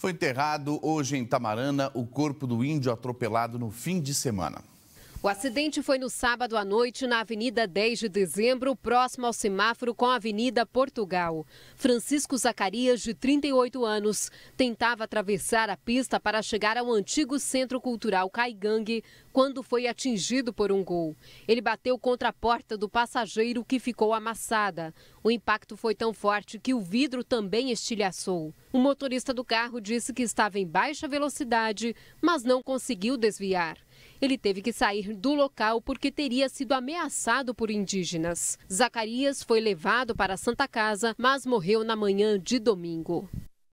Foi enterrado hoje em Tamarana o corpo do índio atropelado no fim de semana. O acidente foi no sábado à noite na Avenida 10 de Dezembro, próximo ao semáforo com a Avenida Portugal. Francisco Zacarias, de 38 anos, tentava atravessar a pista para chegar ao antigo Centro Cultural Caigangue quando foi atingido por um gol. Ele bateu contra a porta do passageiro que ficou amassada. O impacto foi tão forte que o vidro também estilhaçou. O motorista do carro disse que estava em baixa velocidade, mas não conseguiu desviar. Ele teve que sair do local porque teria sido ameaçado por indígenas. Zacarias foi levado para a Santa Casa, mas morreu na manhã de domingo.